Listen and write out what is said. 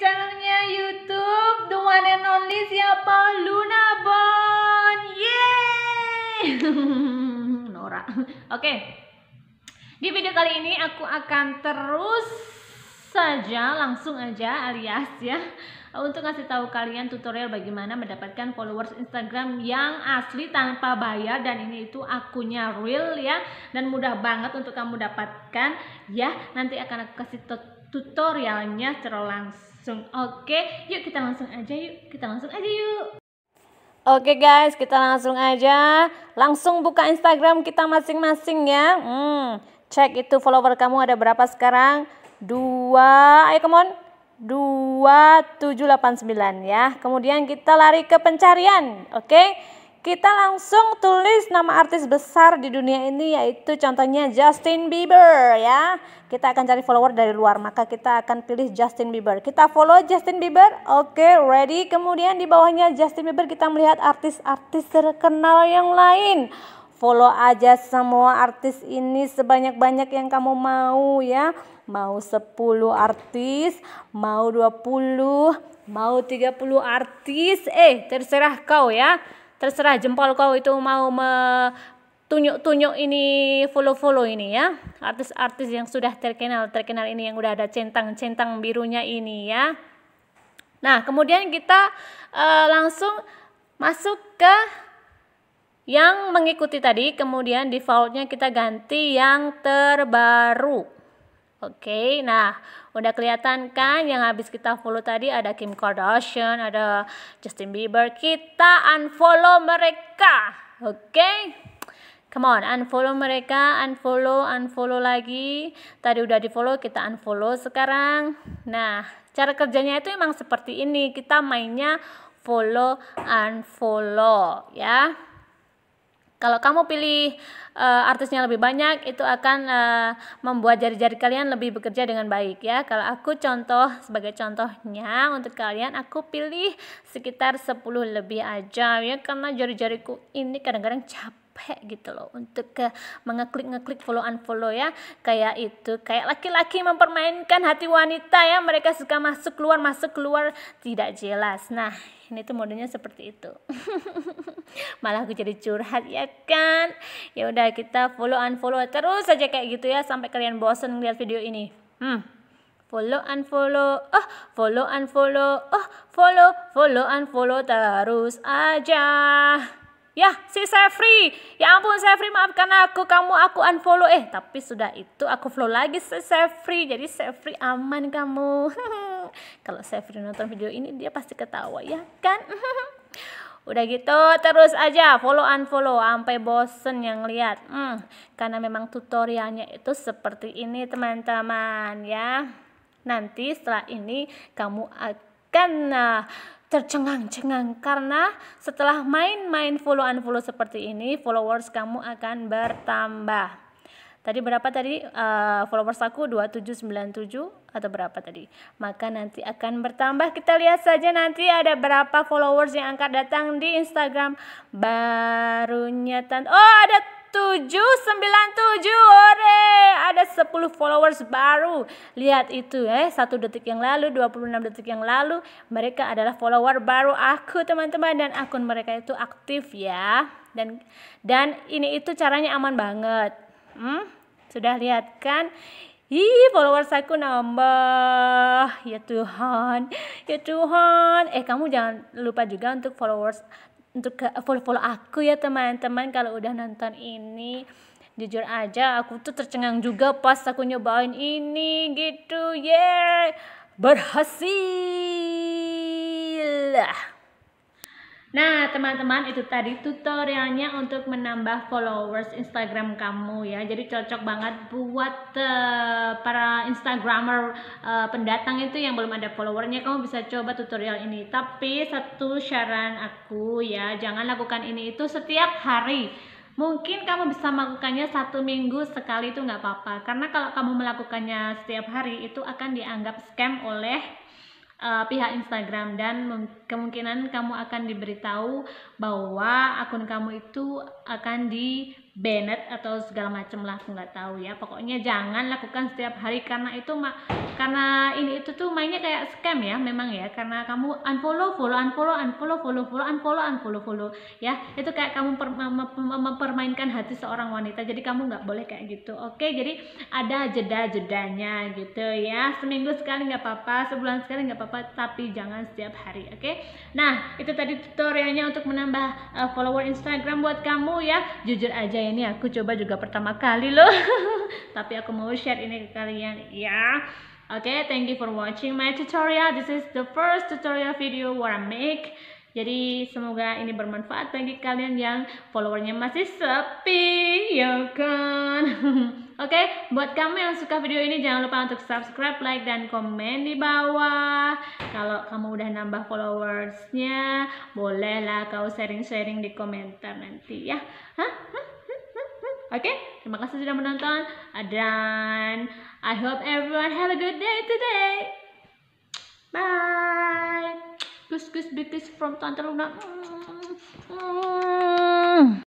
channelnya YouTube the one and only siapa Luna Bon. Yeay! Nora. Oke. Okay. Di video kali ini aku akan terus saja langsung aja alias ya untuk ngasih tahu kalian tutorial bagaimana mendapatkan followers Instagram yang asli tanpa bayar dan ini itu akunnya real ya dan mudah banget untuk kamu dapatkan ya nanti akan aku kasih tutorialnya secara langsung langsung. Oke, yuk kita langsung aja yuk. Kita langsung aja yuk. Oke guys, kita langsung aja. Langsung buka Instagram kita masing-masing ya. Hmm, cek itu follower kamu ada berapa sekarang? Dua, ayo come on. 2789 ya. Kemudian kita lari ke pencarian, oke? Okay? Kita langsung tulis nama artis besar di dunia ini yaitu contohnya Justin Bieber ya. Kita akan cari follower dari luar maka kita akan pilih Justin Bieber. Kita follow Justin Bieber. Oke, okay, ready. Kemudian di bawahnya Justin Bieber kita melihat artis-artis terkenal yang lain. Follow aja semua artis ini sebanyak-banyak yang kamu mau ya. Mau 10 artis, mau 20, mau 30 artis. Eh, terserah kau ya terserah jempol kau itu mau me tunjuk-tunjuk ini follow-follow ini ya artis-artis yang sudah terkenal terkenal ini yang udah ada centang-centang birunya ini ya nah kemudian kita e, langsung masuk ke yang mengikuti tadi kemudian defaultnya kita ganti yang terbaru Oke, nah udah kelihatan kan yang habis kita follow tadi ada Kim Kardashian, ada Justin Bieber. Kita unfollow mereka. Oke. Come on, unfollow mereka, unfollow, unfollow lagi. Tadi udah di-follow, kita unfollow sekarang. Nah, cara kerjanya itu emang seperti ini. Kita mainnya follow, unfollow ya. Kalau kamu pilih uh, artisnya lebih banyak, itu akan uh, membuat jari-jari kalian lebih bekerja dengan baik ya. Kalau aku contoh sebagai contohnya untuk kalian, aku pilih sekitar 10 lebih aja ya karena jari-jariku ini kadang-kadang capek capek gitu loh untuk ke mengeklik ngeklik follow unfollow ya kayak itu kayak laki-laki mempermainkan hati wanita ya mereka suka masuk keluar masuk keluar tidak jelas nah ini tuh modenya seperti itu malah aku jadi curhat ya kan ya udah kita follow unfollow terus saja kayak gitu ya sampai kalian bosen lihat video ini hmm follow unfollow, oh, oh follow unfollow, oh follow, follow unfollow terus aja. Ya, si Sefri. Ya ampun Sefri, maafkan aku. Kamu aku unfollow. Eh, tapi sudah itu aku follow lagi si Sefri. Jadi Sefri aman kamu. Kalau Sefri nonton video ini dia pasti ketawa ya kan? Udah gitu terus aja follow unfollow sampai bosen yang lihat. Hmm, karena memang tutorialnya itu seperti ini teman-teman ya. Nanti setelah ini kamu karena tercengang-cengang karena setelah main-main follow unfollow seperti ini followers kamu akan bertambah tadi berapa tadi uh, followers aku 2797 atau berapa tadi maka nanti akan bertambah kita lihat saja nanti ada berapa followers yang akan datang di Instagram barunya tan oh ada 797 ore ada 10 followers baru lihat itu eh satu detik yang lalu 26 detik yang lalu mereka adalah follower baru aku teman-teman dan akun mereka itu aktif ya dan dan ini itu caranya aman banget hmm? sudah lihat kan Ih, followers aku nambah. Ya Tuhan, ya Tuhan. Eh, kamu jangan lupa juga untuk followers untuk follow-follow aku ya teman-teman kalau udah nonton ini jujur aja aku tuh tercengang juga pas aku nyobain ini gitu yeah berhasil Nah, teman-teman, itu tadi tutorialnya untuk menambah followers Instagram kamu ya. Jadi cocok banget buat uh, para Instagramer uh, pendatang itu yang belum ada followernya, kamu bisa coba tutorial ini. Tapi satu saran aku ya, jangan lakukan ini itu setiap hari. Mungkin kamu bisa melakukannya satu minggu sekali itu nggak apa-apa. Karena kalau kamu melakukannya setiap hari itu akan dianggap scam oleh uh, pihak Instagram dan kemungkinan kamu akan diberitahu bahwa akun kamu itu akan di Bennett atau segala macam lah aku nggak tahu ya pokoknya jangan lakukan setiap hari karena itu mak karena ini itu tuh mainnya kayak scam ya memang ya karena kamu unfollow follow unfollow unfollow follow follow unfollow unfollow follow ya itu kayak kamu mempermainkan hati seorang wanita jadi kamu nggak boleh kayak gitu oke jadi ada jeda jedanya gitu ya seminggu sekali nggak apa-apa sebulan sekali nggak apa-apa tapi jangan setiap hari oke nah itu tadi tutorialnya untuk menambah eh, follower Instagram buat kamu ya jujur aja Iya, ini aku coba juga pertama kali loh tapi aku mau share ini ke kalian ya oke okay, thank you for watching my tutorial this is the first tutorial video what I make jadi semoga ini bermanfaat bagi kalian yang followernya masih sepi ya kan oke okay, buat kamu yang suka video ini jangan lupa untuk subscribe like dan komen di bawah kalau kamu udah nambah followersnya bolehlah kau sharing-sharing di komentar nanti ya Hah? Hah? Oke, okay? terima kasih sudah menonton dan I hope everyone have a good day today. Bye. Kus kus bikis from Tante Luna. Mm.